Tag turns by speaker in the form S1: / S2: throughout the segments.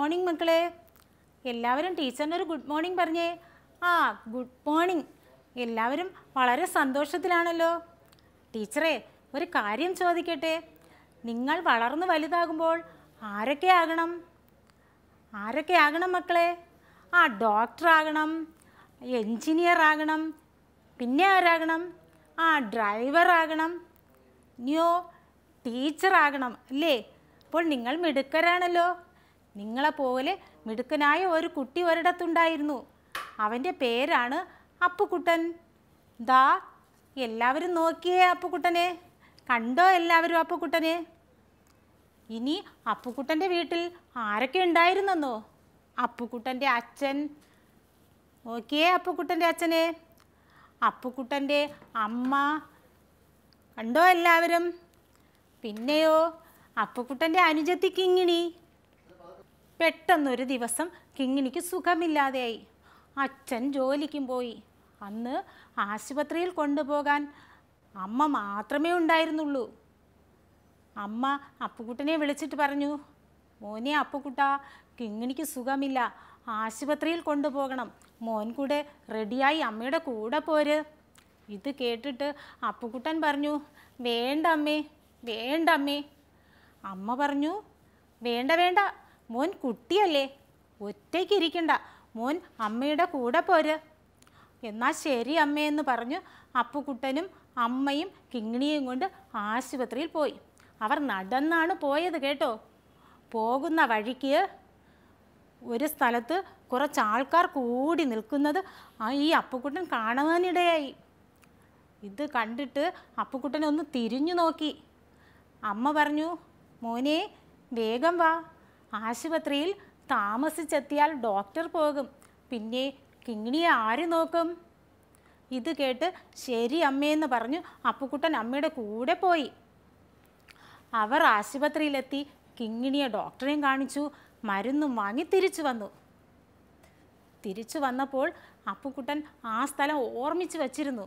S1: morning മക്കളെ എല്ലാവരും ടീച്ചറിനൊരു good morning പറഞ്ഞേ ആ ഗുഡ് മോർണിംഗ് എല്ലാവരും വളരെ സന്തോഷത്തിലാണല്ലോ ടീച്ചറെ ഒരു കാര്യം ചോദിക്കട്ടെ നിങ്ങൾ വളർന്നു വലുതാകുമ്പോൾ ആരൊക്കെ ആരൊക്കെയാകണം ആരൊക്കെ മക്കളെ ആ ഡോക്ടർ ആകണം എൻജിനീയർ ആകണം പിന്നെ ആരാകണം ആ ഡ്രൈവർ ആകണം ഇനിയോ ടീച്ചറാകണം അല്ലേ അപ്പോൾ നിങ്ങൾ മിടുക്കരാണല്ലോ നിങ്ങളെപ്പോലെ മിടുക്കനായ ഒരു കുട്ടി ഒരിടത്തുണ്ടായിരുന്നു അവൻ്റെ പേരാണ് അപ്പുക്കുട്ടൻ ദാ എല്ലാവരും നോക്കിയേ അപ്പുക്കുട്ടനെ കണ്ടോ എല്ലാവരും അപ്പുക്കുട്ടനെ ഇനി അപ്പുക്കുട്ടൻ്റെ വീട്ടിൽ ആരൊക്കെ ഉണ്ടായിരുന്നെന്നോ അപ്പുക്കുട്ടൻ്റെ അച്ഛൻ നോക്കിയേ അപ്പുക്കുട്ടൻ്റെ അച്ഛനെ അപ്പുക്കുട്ടൻ്റെ അമ്മ കണ്ടോ എല്ലാവരും പിന്നെയോ അപ്പുക്കുട്ടൻ്റെ അനുജത്തി കിങ്ങിണി പെട്ടെന്നൊരു ദിവസം കിങ്ങിനിക്ക് സുഖമില്ലാതെയായി അച്ഛൻ ജോലിക്കും പോയി അന്ന് ആശുപത്രിയിൽ കൊണ്ടുപോകാൻ അമ്മ മാത്രമേ ഉണ്ടായിരുന്നുള്ളൂ അമ്മ അപ്പുക്കുട്ടനെ വിളിച്ചിട്ട് പറഞ്ഞു മോനെ അപ്പുക്കുട്ട കിങ്ങിനിക്ക് സുഖമില്ല ആശുപത്രിയിൽ കൊണ്ടുപോകണം മോൻ കൂടെ റെഡിയായി അമ്മയുടെ കൂടെ പോര് ഇത് കേട്ടിട്ട് അപ്പുക്കുട്ടൻ പറഞ്ഞു വേണ്ട അമ്മേ വേണ്ട അമ്മേ അമ്മ പറഞ്ഞു വേണ്ട വേണ്ട മോൻ കുട്ടിയല്ലേ ഒറ്റയ്ക്ക് ഇരിക്കണ്ട മോൻ അമ്മയുടെ കൂടെ പോര് എന്നാൽ ശരി അമ്മയെന്ന് പറഞ്ഞു അപ്പുകുട്ടനും അമ്മയും കിങ്ങിണിയും കൊണ്ട് ആശുപത്രിയിൽ പോയി അവർ നടന്നാണ് പോയത് കേട്ടോ പോകുന്ന വഴിക്ക് ഒരു സ്ഥലത്ത് കുറച്ച് ആൾക്കാർ കൂടി നിൽക്കുന്നത് ഈ അപ്പുക്കുട്ടൻ കാണാനിടയായി ഇത് കണ്ടിട്ട് അപ്പുക്കുട്ടനെ ഒന്ന് തിരിഞ്ഞു നോക്കി അമ്മ പറഞ്ഞു മോനെ വേഗം വാ ആശുപത്രിയിൽ താമസിച്ചെത്തിയാൽ ഡോക്ടർ പോകും പിന്നെ കിങ്ങിണിയെ ആര് നോക്കും ഇത് കേട്ട് ശരി അമ്മയെന്ന് പറഞ്ഞു അപ്പുക്കുട്ടൻ അമ്മയുടെ കൂടെ പോയി അവർ ആശുപത്രിയിലെത്തി കിങ്ങിണിയെ ഡോക്ടറെയും കാണിച്ചു മരുന്നും വാങ്ങി തിരിച്ചു വന്നു തിരിച്ചു വന്നപ്പോൾ അപ്പുക്കുട്ടൻ ആ സ്ഥലം ഓർമ്മിച്ച് വച്ചിരുന്നു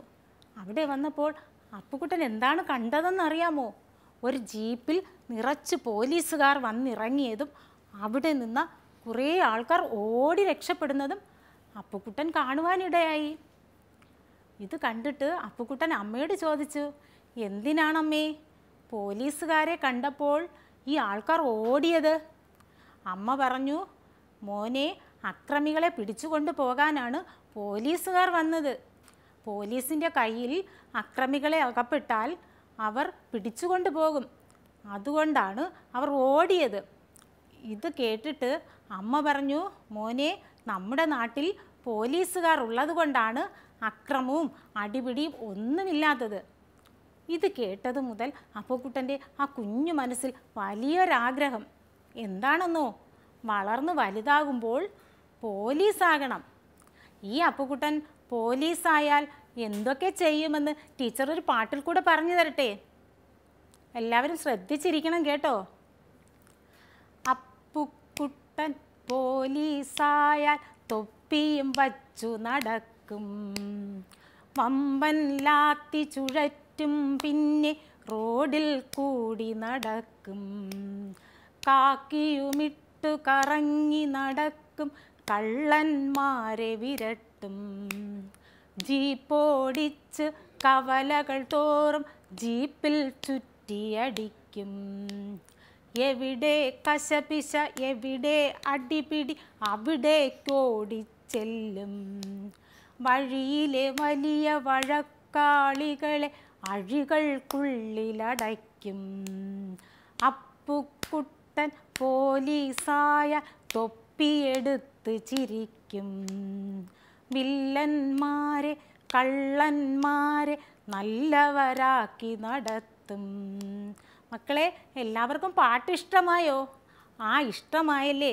S1: അവിടെ വന്നപ്പോൾ അപ്പുക്കുട്ടൻ എന്താണ് കണ്ടതെന്നറിയാമോ ഒരു ജീപ്പിൽ നിറച്ച് പോലീസുകാർ വന്നിറങ്ങിയതും അവിടെ നിന്ന കുറേ ആൾക്കാർ ഓടി രക്ഷപ്പെടുന്നതും അപ്പുക്കുട്ടൻ കാണുവാനിടയായി ഇത് കണ്ടിട്ട് അപ്പുക്കുട്ടൻ അമ്മയോട് ചോദിച്ചു എന്തിനാണമ്മേ പോലീസുകാരെ കണ്ടപ്പോൾ ഈ ആൾക്കാർ ഓടിയത് അമ്മ പറഞ്ഞു മോനെ അക്രമികളെ പിടിച്ചുകൊണ്ട് പോകാനാണ് പോലീസുകാർ വന്നത് പോലീസിൻ്റെ കയ്യിൽ അക്രമികളെ അകപ്പെട്ടാൽ അവർ പിടിച്ചുകൊണ്ട് പോകും അതുകൊണ്ടാണ് അവർ ഓടിയത് ഇത് കേട്ടിട്ട് അമ്മ പറഞ്ഞു മോനെ നമ്മുടെ നാട്ടിൽ പോലീസുകാർ ഉള്ളത് കൊണ്ടാണ് അക്രമവും അടിപിടിയും ഒന്നുമില്ലാത്തത് ഇത് കേട്ടത് മുതൽ അപ്പക്കുട്ടൻ്റെ ആ കുഞ്ഞു മനസ്സിൽ വലിയൊരാഗ്രഹം എന്താണെന്നോ വളർന്ന് വലുതാകുമ്പോൾ പോലീസാകണം ഈ അപ്പുക്കുട്ടൻ പോലീസായാൽ എന്തൊക്കെ ചെയ്യുമെന്ന് ടീച്ചർ ഒരു പാട്ടിൽ കൂടെ പറഞ്ഞു തരട്ടെ എല്ലാവരും ശ്രദ്ധിച്ചിരിക്കണം കേട്ടോ കുട്ടൻ പോലീസായാൽ തൊപ്പിയും വച്ചു നടക്കും വമ്പൻ ലാത്തി ചുഴറ്റും പിന്നെ റോഡിൽ കൂടി നടക്കും കാക്കിയുമിട്ടു കറങ്ങി നടക്കും കള്ളന്മാരെ വിരട്ടും ജീപ്പോടിച്ച് കവലകൾ തോറും ജീപ്പിൽ ചുറ്റിയടിക്കും എവിടെ കശപിശ എവിടെ അടിപിടി അവിടേക്കോടിച്ചെല്ലും വഴിയിലെ വലിയ വഴക്കാളികളെ അഴികൾക്കുള്ളിലടയ്ക്കും അപ്പുക്കുട്ടൻ പോലീസായ തൊപ്പിയെടുത്ത് ചിരിക്കും വില്ലന്മാരെ കള്ളന്മാരെ നല്ലവരാക്കി നടത്തും മക്കളെ എല്ലാവർക്കും പാട്ട് ഇഷ്ടമായോ ആ ഇഷ്ടമായല്ലേ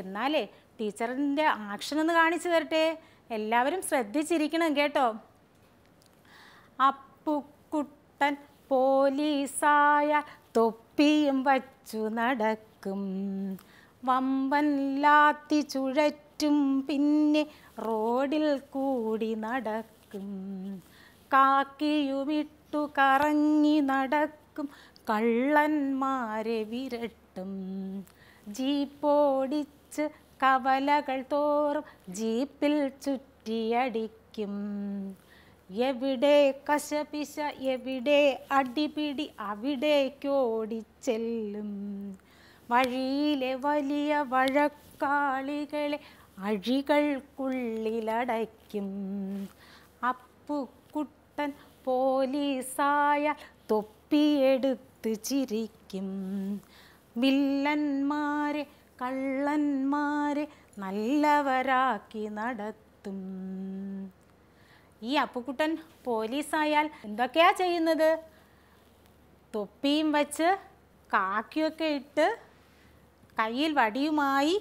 S1: എന്നാലേ ടീച്ചറിൻ്റെ ആക്ഷൻ ഒന്ന് കാണിച്ചു തരട്ടെ എല്ലാവരും ശ്രദ്ധിച്ചിരിക്കണം കേട്ടോ അപ്പുക്കുട്ടൻ പോലീസായ തൊപ്പിയും വച്ചു നടക്കും വമ്പൻ ലാത്തി ചുഴറ്റും പിന്നെ റോഡിൽ കൂടി നടക്കും കാക്കിയുമിട്ടു കറങ്ങി നടക്കും നടക്കും കള്ളന്മാരെ വിരട്ടും ജീപ്പോടിച്ച് കവലകൾ തോറും ജീപ്പിൽ ചുറ്റിയടിക്കും എവിടെ കശപിശ എവിടെ അടിപിടി അവിടേക്കോടിച്ചെല്ലും വഴിയിലെ വലിയ വഴക്കാളികളെ അഴികൾക്കുള്ളിലടയ്ക്കും അപ്പുക്കുട്ടൻ പോലീസായ തൊപ്പി തപ്പിയെടുത്ത് ചിരിക്കും വില്ലന്മാരെ കള്ളന്മാരെ നല്ലവരാക്കി നടത്തും ഈ അപ്പുക്കുട്ടൻ പോലീസായാൽ എന്തൊക്കെയാ ചെയ്യുന്നത് തൊപ്പിയും വച്ച് കാക്കിയൊക്കെ ഇട്ട് കയ്യിൽ വടിയുമായി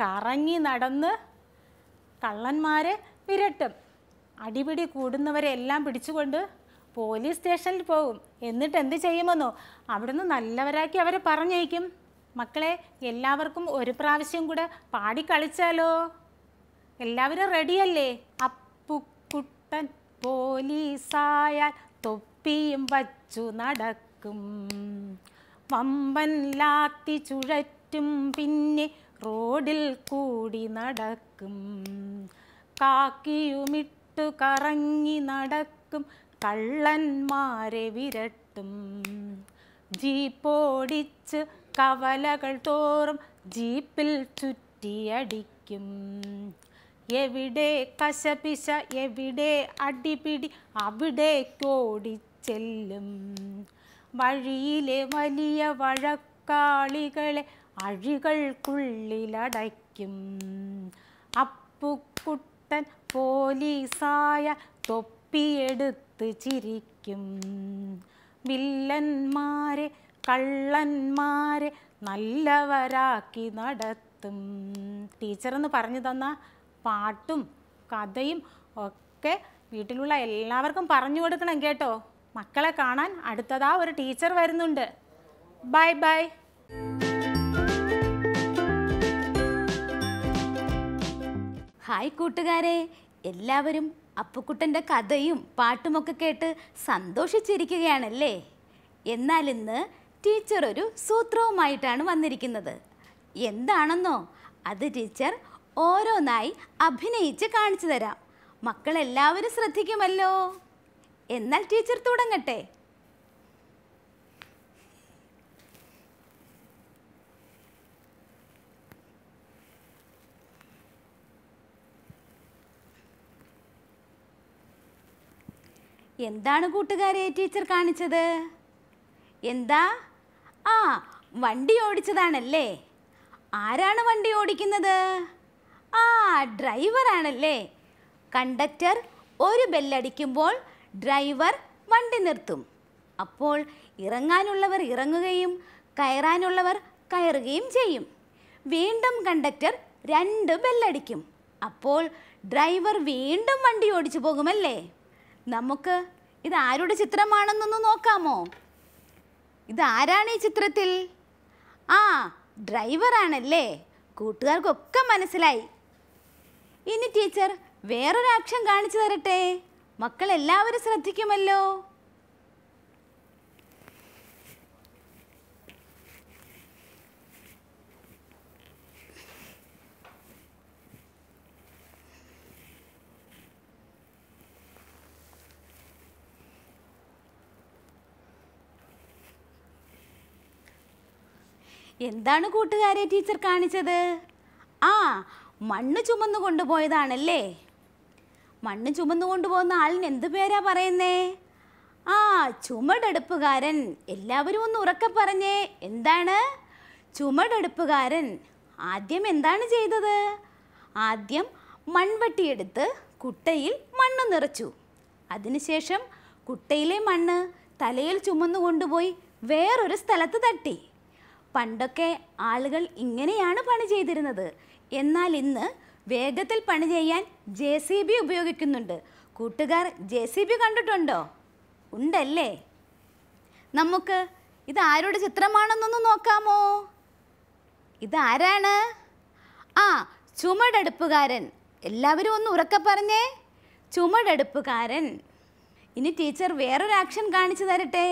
S1: കറങ്ങി നടന്ന് കള്ളന്മാരെ വിരട്ടും അടിപിടി കൂടുന്നവരെ എല്ലാം പിടിച്ചുകൊണ്ട് പോലീസ് സ്റ്റേഷനിൽ പോകും എന്നിട്ട് എന്ത് ചെയ്യുമെന്നോ അവിടുന്ന് നല്ലവരാക്കി അവരെ പറഞ്ഞയക്കും മക്കളെ എല്ലാവർക്കും ഒരു പ്രാവശ്യം കൂടെ പാടിക്കളിച്ചാലോ എല്ലാവരും റെഡിയല്ലേ അപ്പുക്കുട്ടൻ പോലീസായാൽ തൊപ്പിയും വച്ചു നടക്കും വമ്പൻ ലാത്തി ചുഴറ്റും പിന്നെ റോഡിൽ കൂടി നടക്കും കാക്കിയുമിട്ടു കറങ്ങി നടക്കും കള്ളന്മാരെ വിരട്ടും ജീപ്പോടിച്ച് കവലകൾ തോറും ജീപ്പിൽ ചുറ്റിയടിക്കും എവിടെ കശപിശ എവിടെ അടിപിടി അവിടെ അവിടേക്കോടിച്ചെല്ലും വഴിയിലെ വലിയ വഴക്കാളികളെ അഴികൾക്കുള്ളിലടയ്ക്കും അപ്പുക്കുട്ടൻ പോലീസായ തൊപ്പിയെടുത്ത് ഓർത്ത് ചിരിക്കും വില്ലന്മാരെ കള്ളന്മാരെ നല്ലവരാക്കി നടത്തും ടീച്ചറെന്ന് പറഞ്ഞു തന്ന പാട്ടും കഥയും ഒക്കെ വീട്ടിലുള്ള എല്ലാവർക്കും പറഞ്ഞു കൊടുക്കണം കേട്ടോ മക്കളെ കാണാൻ അടുത്തതാ ഒരു ടീച്ചർ വരുന്നുണ്ട് ബൈ ബൈ
S2: ഹായ് കൂട്ടുകാരെ എല്ലാവരും അപ്പുക്കുട്ടൻ്റെ കഥയും പാട്ടുമൊക്കെ കേട്ട് സന്തോഷിച്ചിരിക്കുകയാണല്ലേ എന്നാൽ ഇന്ന് ടീച്ചർ ഒരു സൂത്രവുമായിട്ടാണ് വന്നിരിക്കുന്നത് എന്താണെന്നോ അത് ടീച്ചർ ഓരോന്നായി അഭിനയിച്ച് കാണിച്ചു തരാം മക്കളെല്ലാവരും ശ്രദ്ധിക്കുമല്ലോ എന്നാൽ ടീച്ചർ തുടങ്ങട്ടെ എന്താണ് കൂട്ടുകാരെ ടീച്ചർ കാണിച്ചത് എന്താ ആ വണ്ടി ഓടിച്ചതാണല്ലേ ആരാണ് വണ്ടി ഓടിക്കുന്നത് ആ ഡ്രൈവറാണല്ലേ കണ്ടക്ടർ ഒരു ബെല്ലടിക്കുമ്പോൾ ഡ്രൈവർ വണ്ടി നിർത്തും അപ്പോൾ ഇറങ്ങാനുള്ളവർ ഇറങ്ങുകയും കയറാനുള്ളവർ കയറുകയും ചെയ്യും വീണ്ടും കണ്ടക്ടർ രണ്ട് ബെല്ലടിക്കും അപ്പോൾ ഡ്രൈവർ വീണ്ടും വണ്ടി ഓടിച്ചു പോകുമല്ലേ നമുക്ക് ഇത് ആരുടെ ചിത്രമാണെന്നൊന്ന് നോക്കാമോ ഇത് ആരാണ് ഈ ചിത്രത്തിൽ ആ ഡ്രൈവറാണല്ലേ കൂട്ടുകാർക്കൊക്കെ മനസ്സിലായി ഇനി ടീച്ചർ വേറൊരു ആക്ഷൻ കാണിച്ചു തരട്ടെ മക്കളെല്ലാവരും ശ്രദ്ധിക്കുമല്ലോ എന്താണ് കൂട്ടുകാരെ ടീച്ചർ കാണിച്ചത് ആ മണ്ണ് ചുമന്നു കൊണ്ടുപോയതാണല്ലേ മണ്ണ് ചുമന്നു കൊണ്ടുപോകുന്ന ആളിന് എന്ത് പേരാ പറയുന്നേ ആ ചുമടെടുപ്പുകാരൻ എല്ലാവരും ഒന്ന് ഉറക്കെ പറഞ്ഞേ എന്താണ് ചുമടെടുപ്പുകാരൻ ആദ്യം എന്താണ് ചെയ്തത് ആദ്യം മൺവെട്ടിയെടുത്ത് കുട്ടയിൽ മണ്ണ് നിറച്ചു അതിനുശേഷം കുട്ടയിലെ മണ്ണ് തലയിൽ ചുമന്നു കൊണ്ടുപോയി വേറൊരു സ്ഥലത്ത് തട്ടി പണ്ടൊക്കെ ആളുകൾ ഇങ്ങനെയാണ് പണി ചെയ്തിരുന്നത് എന്നാൽ ഇന്ന് വേഗത്തിൽ പണി ചെയ്യാൻ ജെ സി ബി ഉപയോഗിക്കുന്നുണ്ട് കൂട്ടുകാർ ജെ സി ബി കണ്ടിട്ടുണ്ടോ ഉണ്ടല്ലേ നമുക്ക് ഇത് ആരുടെ ചിത്രമാണെന്നൊന്ന് നോക്കാമോ ഇതാരാണ് ആ ചുമടടുപ്പുകാരൻ എല്ലാവരും ഒന്ന് ഉറക്കെ പറഞ്ഞേ ചുമടടുപ്പുകാരൻ ഇനി ടീച്ചർ വേറൊരു ആക്ഷൻ കാണിച്ചു തരട്ടെ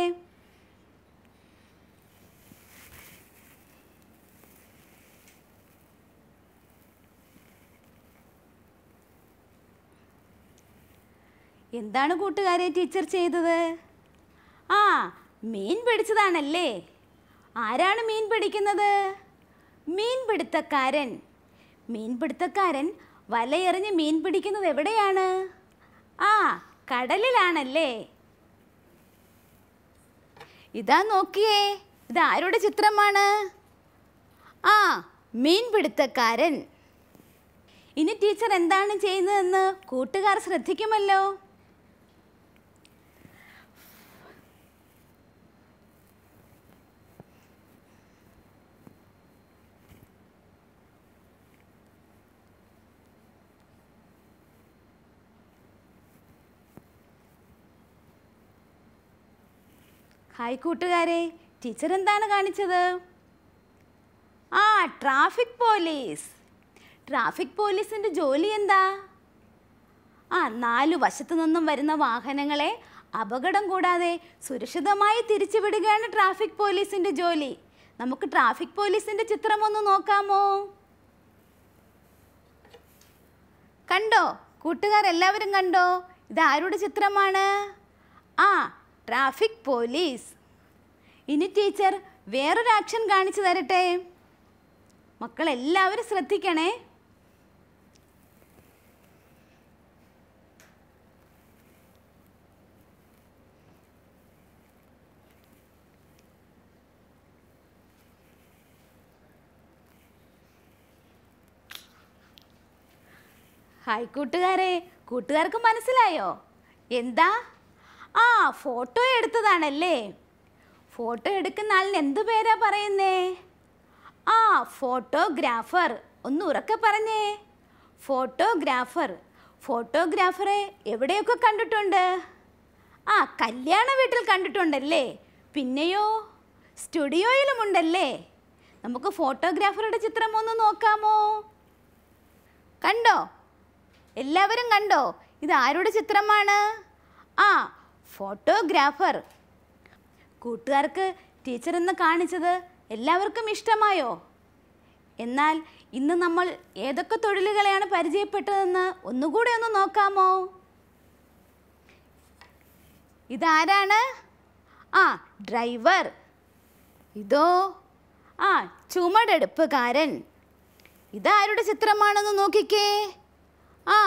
S2: എന്താണ് കൂട്ടുകാരെ ടീച്ചർ ചെയ്തത് ആ മീൻ പിടിച്ചതാണല്ലേ ആരാണ് മീൻ പിടിക്കുന്നത് മീൻ പിടുത്തക്കാരൻ വലയെറിഞ്ഞ് മീൻ പിടിക്കുന്നത് എവിടെയാണ് ആ കടലിലാണല്ലേ ഇതാ നോക്കിയേ ഇത് ആരുടെ ചിത്രമാണ് ആ മീൻ പിടുത്തക്കാരൻ ഇനി ടീച്ചർ എന്താണ് ചെയ്യുന്നതെന്ന് കൂട്ടുകാർ ശ്രദ്ധിക്കുമല്ലോ ഹായ് കൂട്ടുകാരെ ടീച്ചർ എന്താണ് കാണിച്ചത് ആ ട്രാഫിക് പോലീസ് ട്രാഫിക് പോലീസിൻ്റെ ജോലി എന്താ ആ നാലു വശത്തു നിന്നും വരുന്ന വാഹനങ്ങളെ അപകടം കൂടാതെ സുരക്ഷിതമായി തിരിച്ചുവിടുകയാണ് ട്രാഫിക് പോലീസിൻ്റെ ജോലി നമുക്ക് ട്രാഫിക് പോലീസിൻ്റെ ചിത്രം ഒന്ന് നോക്കാമോ കണ്ടോ കൂട്ടുകാരെല്ലാവരും കണ്ടോ ഇത് ആരുടെ ചിത്രമാണ് ആ ട്രാഫിക് പോലീസ് ഇനി ടീച്ചർ വേറൊരു ആക്ഷൻ കാണിച്ചു തരട്ടെ മക്കളെല്ലാവരും ശ്രദ്ധിക്കണേ ഹായ് കൂട്ടുകാരെ കൂട്ടുകാർക്ക് മനസ്സിലായോ എന്താ ആ ഫോട്ടോ എടുത്തതാണല്ലേ ഫോട്ടോ എടുക്കുന്ന ആളിന് എന്തു പേരാ പറയുന്നേ ആ ഫോട്ടോഗ്രാഫർ ഒന്ന് ഉറക്കെ പറഞ്ഞേ ഫോട്ടോഗ്രാഫർ ഫോട്ടോഗ്രാഫറെ എവിടെയൊക്കെ കണ്ടിട്ടുണ്ട് ആ കല്യാണ വീട്ടിൽ കണ്ടിട്ടുണ്ടല്ലേ പിന്നെയോ ഉണ്ടല്ലേ നമുക്ക് ഫോട്ടോഗ്രാഫറുടെ ചിത്രം ഒന്ന് നോക്കാമോ കണ്ടോ എല്ലാവരും കണ്ടോ ഇത് ആരുടെ ചിത്രമാണ് ആ ഫോട്ടോഗ്രാഫർ കൂട്ടുകാർക്ക് ടീച്ചർ ഇന്ന് കാണിച്ചത് എല്ലാവർക്കും ഇഷ്ടമായോ എന്നാൽ ഇന്ന് നമ്മൾ ഏതൊക്കെ തൊഴിലുകളെയാണ് പരിചയപ്പെട്ടതെന്ന് ഒന്നുകൂടെ ഒന്ന് നോക്കാമോ ഇതാരാണ് ആ ഡ്രൈവർ ഇതോ ആ ചുമടെടുപ്പുകാരൻ ഇതാരുടെ ചിത്രമാണെന്ന് നോക്കിക്കേ ആ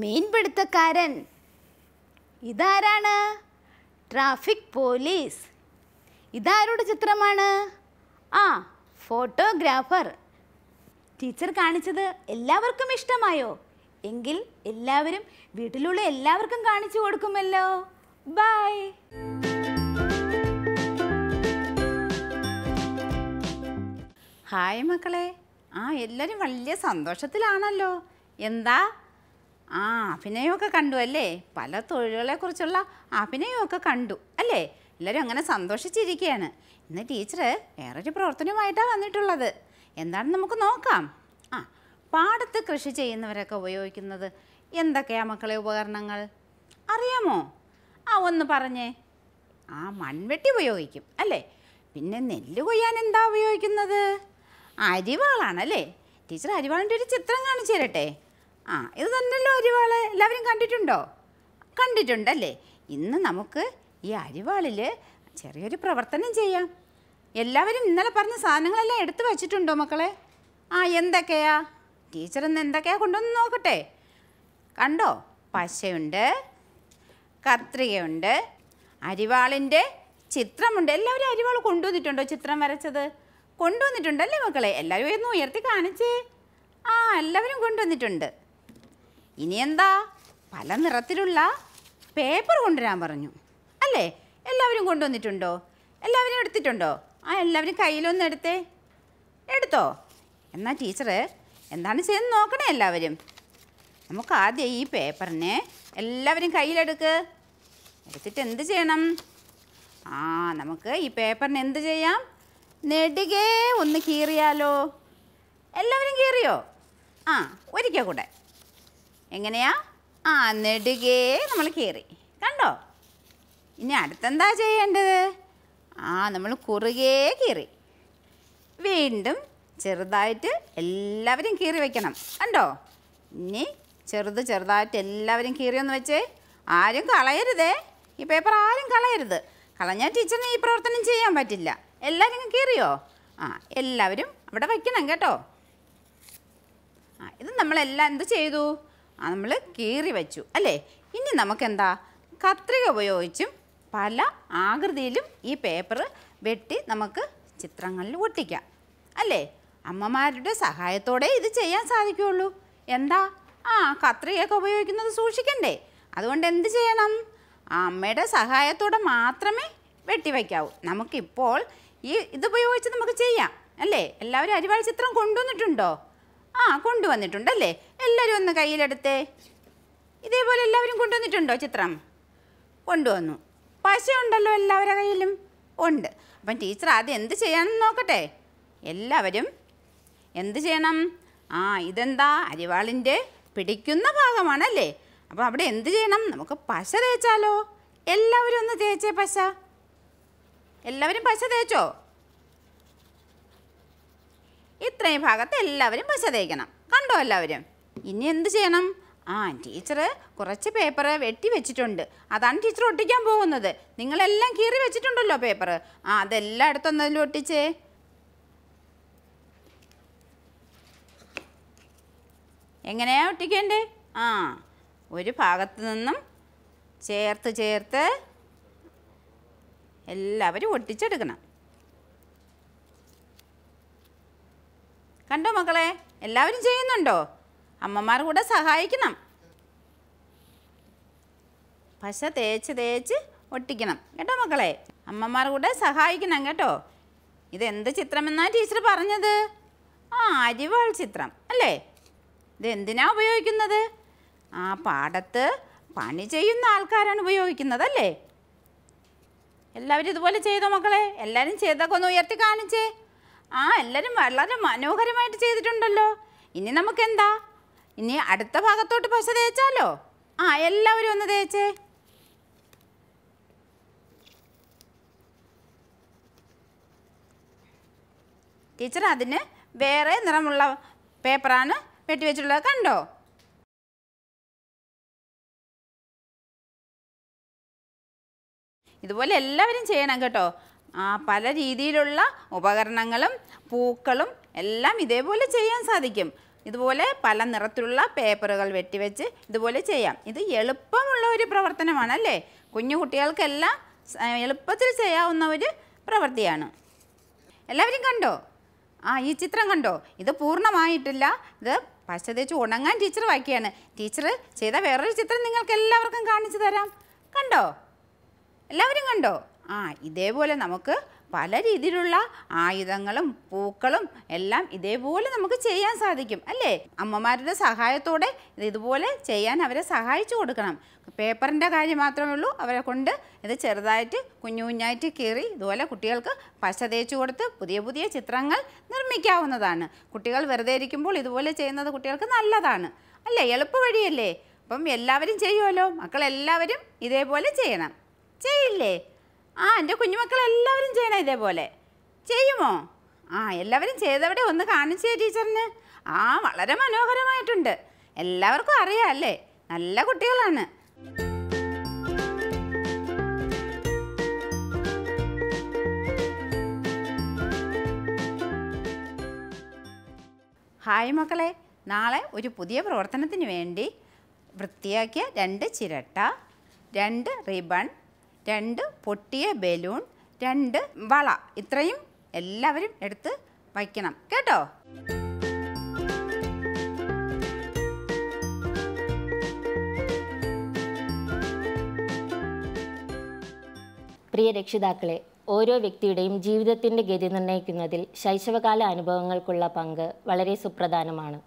S2: മീൻപിടുത്തക്കാരൻ ഇതാരാണ് ട്രാഫിക് പോലീസ് ഇതാരുടെ ചിത്രമാണ് ആ ഫോട്ടോഗ്രാഫർ ടീച്ചർ കാണിച്ചത് എല്ലാവർക്കും ഇഷ്ടമായോ എങ്കിൽ എല്ലാവരും വീട്ടിലുള്ള എല്ലാവർക്കും കാണിച്ചു
S3: കൊടുക്കുമല്ലോ ബൈ ഹായ് മക്കളെ ആ എല്ലാവരും വലിയ സന്തോഷത്തിലാണല്ലോ എന്താ ആ അഭിനയമൊക്കെ കണ്ടു അല്ലേ പല കുറിച്ചുള്ള അഭിനയമൊക്കെ കണ്ടു അല്ലേ എല്ലാവരും അങ്ങനെ സന്തോഷിച്ചിരിക്കുകയാണ് ഇന്ന് ടീച്ചർ വേറൊരു പ്രവർത്തനവുമായിട്ടാണ് വന്നിട്ടുള്ളത് എന്താണെന്ന് നമുക്ക് നോക്കാം ആ പാടത്ത് കൃഷി ചെയ്യുന്നവരൊക്കെ ഉപയോഗിക്കുന്നത് എന്തൊക്കെയാ മക്കളെ ഉപകരണങ്ങൾ അറിയാമോ ആ ഒന്ന് പറഞ്ഞേ ആ മൺവെട്ടി ഉപയോഗിക്കും അല്ലേ പിന്നെ നെല്ല് കൊയ്യാൻ എന്താ ഉപയോഗിക്കുന്നത് അരിവാളാണല്ലേ ടീച്ചർ അരിവാളിൻ്റെ ഒരു ചിത്രം കാണിച്ചു തരട്ടെ ആ ഇത് തന്നെയല്ലോ അരിവാള് എല്ലാവരും കണ്ടിട്ടുണ്ടോ കണ്ടിട്ടുണ്ടല്ലേ ഇന്ന് നമുക്ക് ഈ അരിവാളിൽ ചെറിയൊരു പ്രവർത്തനം ചെയ്യാം എല്ലാവരും ഇന്നലെ പറഞ്ഞ സാധനങ്ങളെല്ലാം എടുത്തു വച്ചിട്ടുണ്ടോ മക്കളെ ആ എന്തൊക്കെയാ ടീച്ചർ ഇന്ന് എന്തൊക്കെയാ കൊണ്ടുവന്ന് നോക്കട്ടെ കണ്ടോ പശയുണ്ട് കത്രികയുണ്ട് അരിവാളിൻ്റെ ചിത്രമുണ്ട് എല്ലാവരും അരിവാൾ കൊണ്ടുവന്നിട്ടുണ്ടോ ചിത്രം വരച്ചത് കൊണ്ടുവന്നിട്ടുണ്ടല്ലേ മക്കളെ എല്ലാവരും ഒന്ന് ഉയർത്തി കാണിച്ചേ ആ എല്ലാവരും കൊണ്ടുവന്നിട്ടുണ്ട് ഇനിയെന്താ പല നിറത്തിലുള്ള പേപ്പർ കൊണ്ടുവരാൻ പറഞ്ഞു അല്ലേ എല്ലാവരും കൊണ്ടുവന്നിട്ടുണ്ടോ എല്ലാവരും എടുത്തിട്ടുണ്ടോ ആ എല്ലാവരും കയ്യിലൊന്ന് എടുത്തേ എടുത്തോ എന്നാൽ ടീച്ചർ എന്താണ് ചെയ്യുന്നത് നോക്കണേ എല്ലാവരും നമുക്ക് ആദ്യം ഈ പേപ്പറിനെ എല്ലാവരും കയ്യിലെടുക്ക് എടുത്തിട്ട് എന്ത് ചെയ്യണം ആ നമുക്ക് ഈ പേപ്പറിന് എന്ത് ചെയ്യാം നെടുകേ ഒന്ന് കീറിയാലോ എല്ലാവരും കീറിയോ ആ ഒരിക്കൽ കൂടെ എങ്ങനെയാ ആ നെടുകേ നമ്മൾ കയറി കണ്ടോ ഇനി അടുത്തെന്താ ചെയ്യേണ്ടത് ആ നമ്മൾ കുറുകേ കയറി വീണ്ടും ചെറുതായിട്ട് എല്ലാവരും കീറി വെക്കണം കണ്ടോ ഇനി ചെറുത് ചെറുതായിട്ട് എല്ലാവരും കീറിയൊന്ന് വെച്ചേ ആരും കളയരുതേ ഈ പേപ്പർ ആരും കളയരുത് കളഞ്ഞാൽ ടീച്ചറിന് ഈ പ്രവർത്തനം ചെയ്യാൻ പറ്റില്ല എല്ലാവരും കീറിയോ ആ എല്ലാവരും അവിടെ വയ്ക്കണം കേട്ടോ ആ ഇത് നമ്മളെല്ലാം എന്ത് ചെയ്തു നമ്മൾ കീറി വെച്ചു അല്ലേ ഇനി നമുക്കെന്താ കത്രിക ഉപയോഗിച്ചും പല ആകൃതിയിലും ഈ പേപ്പർ വെട്ടി നമുക്ക് ചിത്രങ്ങളിൽ ഒട്ടിക്കാം അല്ലേ അമ്മമാരുടെ സഹായത്തോടെ ഇത് ചെയ്യാൻ സാധിക്കുകയുള്ളൂ എന്താ ആ കത്രികയൊക്കെ ഉപയോഗിക്കുന്നത് സൂക്ഷിക്കണ്ടേ അതുകൊണ്ട് എന്ത് ചെയ്യണം ആ അമ്മയുടെ സഹായത്തോടെ മാത്രമേ വെട്ടിവയ്ക്കാവൂ നമുക്കിപ്പോൾ ഈ ഇതുപയോഗിച്ച് നമുക്ക് ചെയ്യാം അല്ലേ എല്ലാവരും അരിവാൾ ചിത്രം കൊണ്ടുവന്നിട്ടുണ്ടോ ആ കൊണ്ടുവന്നിട്ടുണ്ടല്ലേ എല്ലാവരും ഒന്ന് കയ്യിലെടുത്തേ ഇതേപോലെ എല്ലാവരും കൊണ്ടുവന്നിട്ടുണ്ടോ ചിത്രം കൊണ്ടുവന്നു പശ ഉണ്ടല്ലോ എല്ലാവരുടെ കയ്യിലും ഉണ്ട് അപ്പം ടീച്ചർ ആദ്യം എന്ത് ചെയ്യണം നോക്കട്ടെ എല്ലാവരും എന്ത് ചെയ്യണം ആ ഇതെന്താ അരിവാളിൻ്റെ പിടിക്കുന്ന ഭാഗമാണല്ലേ അപ്പോൾ അവിടെ എന്ത് ചെയ്യണം നമുക്ക് പശ തേച്ചാലോ എല്ലാവരും ഒന്ന് തേച്ചേ പശ എല്ലാവരും പശ തേച്ചോ ഇത്രയും ഭാഗത്ത് എല്ലാവരും പശ തേക്കണം കണ്ടോ എല്ലാവരും ഇനി എന്ത് ചെയ്യണം ആ ടീച്ചർ കുറച്ച് പേപ്പർ വെട്ടി വെച്ചിട്ടുണ്ട് അതാണ് ടീച്ചർ ഒട്ടിക്കാൻ പോകുന്നത് നിങ്ങളെല്ലാം കീറി വെച്ചിട്ടുണ്ടല്ലോ പേപ്പർ ആ അതെല്ലാം അടുത്തൊന്നതിലും ഒട്ടിച്ചേ എങ്ങനെയാ ഒട്ടിക്കേണ്ടേ ആ ഒരു ഭാഗത്ത് നിന്നും ചേർത്ത് ചേർത്ത് എല്ലാവരും ഒട്ടിച്ചെടുക്കണം കണ്ടോ മക്കളെ എല്ലാവരും ചെയ്യുന്നുണ്ടോ അമ്മമാർ കൂടെ സഹായിക്കണം പശ തേച്ച് തേച്ച് ഒട്ടിക്കണം കേട്ടോ മക്കളെ അമ്മമാർ കൂടെ സഹായിക്കണം കേട്ടോ ഇതെന്ത് ചിത്രമെന്നാ ടീച്ചർ പറഞ്ഞത് ആ അരിവാൾ ചിത്രം അല്ലേ ഇത് എന്തിനാ ഉപയോഗിക്കുന്നത് ആ പാടത്ത് പണി ചെയ്യുന്ന ആൾക്കാരാണ് ഉപയോഗിക്കുന്നത് അല്ലേ എല്ലാവരും ഇതുപോലെ ചെയ്തോ മക്കളെ എല്ലാവരും ചെയ്തൊക്കെ ഒന്ന് ഉയർത്തി കാണിച്ചേ ആ എല്ലാവരും വളരെ മനോഹരമായിട്ട് ചെയ്തിട്ടുണ്ടല്ലോ ഇനി നമുക്കെന്താ ഇനി അടുത്ത ഭാഗത്തോട്ട് പശ തേച്ചാലോ ആ എല്ലാവരും ഒന്ന് തേച്ചേ ടീച്ചർ അതിന് വേറെ നിറമുള്ള പേപ്പറാണ് വെട്ടിവെച്ചിട്ടുള്ളത് കണ്ടോ ഇതുപോലെ എല്ലാവരും ചെയ്യണം കേട്ടോ ആ പല രീതിയിലുള്ള ഉപകരണങ്ങളും പൂക്കളും എല്ലാം ഇതേപോലെ ചെയ്യാൻ സാധിക്കും ഇതുപോലെ പല നിറത്തിലുള്ള പേപ്പറുകൾ വെട്ടിവെച്ച് ഇതുപോലെ ചെയ്യാം ഇത് എളുപ്പമുള്ള ഒരു പ്രവർത്തനമാണ് അല്ലേ കുഞ്ഞു കുട്ടികൾക്കെല്ലാം എളുപ്പത്തിൽ ചെയ്യാവുന്ന ഒരു പ്രവൃത്തിയാണ് എല്ലാവരും കണ്ടോ ആ ഈ ചിത്രം കണ്ടോ ഇത് പൂർണ്ണമായിട്ടില്ല ഇത് പശ ഉണങ്ങാൻ ടീച്ചർ വാക്കിയാണ് ടീച്ചർ ചെയ്ത വേറൊരു ചിത്രം നിങ്ങൾക്ക് എല്ലാവർക്കും കാണിച്ചു തരാം കണ്ടോ എല്ലാവരും കണ്ടോ ആ ഇതേപോലെ നമുക്ക് പല രീതിയിലുള്ള ആയുധങ്ങളും പൂക്കളും എല്ലാം ഇതേപോലെ നമുക്ക് ചെയ്യാൻ സാധിക്കും അല്ലേ അമ്മമാരുടെ സഹായത്തോടെ ഇതുപോലെ ചെയ്യാൻ അവരെ സഹായിച്ചു കൊടുക്കണം പേപ്പറിൻ്റെ കാര്യം മാത്രമേ ഉള്ളൂ അവരെ കൊണ്ട് ഇത് ചെറുതായിട്ട് കുഞ്ഞു കുഞ്ഞായിട്ട് കീറി ഇതുപോലെ കുട്ടികൾക്ക് പശ തേച്ചു കൊടുത്ത് പുതിയ പുതിയ ചിത്രങ്ങൾ നിർമ്മിക്കാവുന്നതാണ് കുട്ടികൾ വെറുതെ ഇരിക്കുമ്പോൾ ഇതുപോലെ ചെയ്യുന്നത് കുട്ടികൾക്ക് നല്ലതാണ് അല്ലേ എളുപ്പ വഴിയല്ലേ അപ്പം എല്ലാവരും ചെയ്യുമല്ലോ മക്കളെല്ലാവരും ഇതേപോലെ ചെയ്യണം ചെയ്യില്ലേ ആ എൻ്റെ എല്ലാവരും ചെയ്യണം ഇതേപോലെ ചെയ്യുമോ ആ എല്ലാവരും ചെയ്തവിടെ ഒന്ന് കാണിച്ചേ ടീച്ചറിന് ആ വളരെ മനോഹരമായിട്ടുണ്ട് എല്ലാവർക്കും അറിയാം അല്ലേ നല്ല കുട്ടികളാണ് ഹായ് മക്കളെ നാളെ ഒരു പുതിയ പ്രവർത്തനത്തിന് വേണ്ടി വൃത്തിയാക്കിയ രണ്ട് ചിരട്ട രണ്ട് റിബൺ രണ്ട് പൊട്ടിയ ബലൂൺ രണ്ട് വള ഇത്രയും എല്ലാവരും എടുത്ത് വയ്ക്കണം കേട്ടോ
S4: പ്രിയ രക്ഷിതാക്കളെ ഓരോ വ്യക്തിയുടെയും ജീവിതത്തിൻ്റെ ഗതി നിർണ്ണയിക്കുന്നതിൽ ശൈശവകാല അനുഭവങ്ങൾക്കുള്ള പങ്ക് വളരെ സുപ്രധാനമാണ്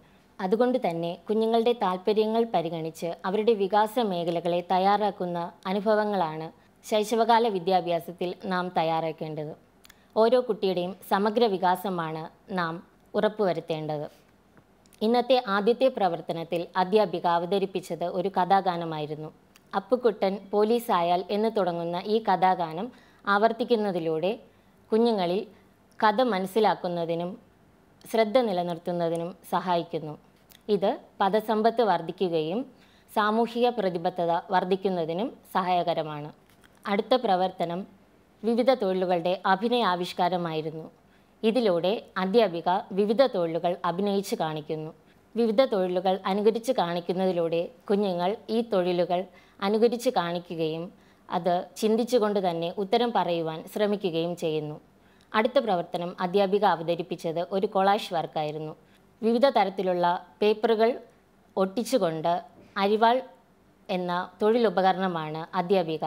S4: അതുകൊണ്ട് തന്നെ കുഞ്ഞുങ്ങളുടെ താൽപ്പര്യങ്ങൾ പരിഗണിച്ച് അവരുടെ വികാസ മേഖലകളെ തയ്യാറാക്കുന്ന അനുഭവങ്ങളാണ് ശൈശവകാല വിദ്യാഭ്യാസത്തിൽ നാം തയ്യാറാക്കേണ്ടത് ഓരോ കുട്ടിയുടെയും സമഗ്ര വികാസമാണ് നാം ഉറപ്പുവരുത്തേണ്ടത് ഇന്നത്തെ ആദ്യത്തെ പ്രവർത്തനത്തിൽ അധ്യാപിക അവതരിപ്പിച്ചത് ഒരു കഥാഗാനമായിരുന്നു അപ്പുക്കുട്ടൻ പോലീസായാൽ എന്ന് തുടങ്ങുന്ന ഈ കഥാഗാനം ആവർത്തിക്കുന്നതിലൂടെ കുഞ്ഞുങ്ങളിൽ കഥ മനസ്സിലാക്കുന്നതിനും ശ്രദ്ധ നിലനിർത്തുന്നതിനും സഹായിക്കുന്നു ഇത് പദസമ്പത്ത് വർദ്ധിക്കുകയും സാമൂഹിക പ്രതിബദ്ധത വർദ്ധിക്കുന്നതിനും സഹായകരമാണ് അടുത്ത പ്രവർത്തനം വിവിധ തൊഴിലുകളുടെ ആവിഷ്കാരമായിരുന്നു ഇതിലൂടെ അധ്യാപിക വിവിധ തൊഴിലുകൾ അഭിനയിച്ച് കാണിക്കുന്നു വിവിധ തൊഴിലുകൾ അനുകരിച്ച് കാണിക്കുന്നതിലൂടെ കുഞ്ഞുങ്ങൾ ഈ തൊഴിലുകൾ അനുകരിച്ച് കാണിക്കുകയും അത് ചിന്തിച്ചുകൊണ്ട് തന്നെ ഉത്തരം പറയുവാൻ ശ്രമിക്കുകയും ചെയ്യുന്നു അടുത്ത പ്രവർത്തനം അധ്യാപിക അവതരിപ്പിച്ചത് ഒരു കൊളാഷ് വർക്കായിരുന്നു വിവിധ തരത്തിലുള്ള പേപ്പറുകൾ ഒട്ടിച്ചുകൊണ്ട് അരിവാൾ എന്ന തൊഴിലുപകരണമാണ് അധ്യാപിക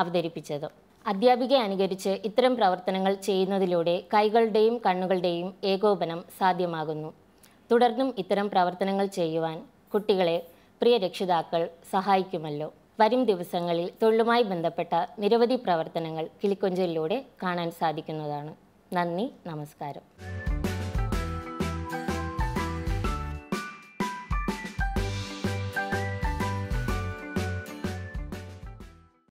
S4: അവതരിപ്പിച്ചത് അധ്യാപികയെ അനുകരിച്ച് ഇത്തരം പ്രവർത്തനങ്ങൾ ചെയ്യുന്നതിലൂടെ കൈകളുടെയും കണ്ണുകളുടെയും ഏകോപനം സാധ്യമാകുന്നു തുടർന്നും ഇത്തരം പ്രവർത്തനങ്ങൾ ചെയ്യുവാൻ കുട്ടികളെ പ്രിയ രക്ഷിതാക്കൾ സഹായിക്കുമല്ലോ വരും ദിവസങ്ങളിൽ തൊഴിലുമായി ബന്ധപ്പെട്ട നിരവധി പ്രവർത്തനങ്ങൾ കിളിക്കൊഞ്ചലിലൂടെ കാണാൻ സാധിക്കുന്നതാണ് നന്ദി നമസ്കാരം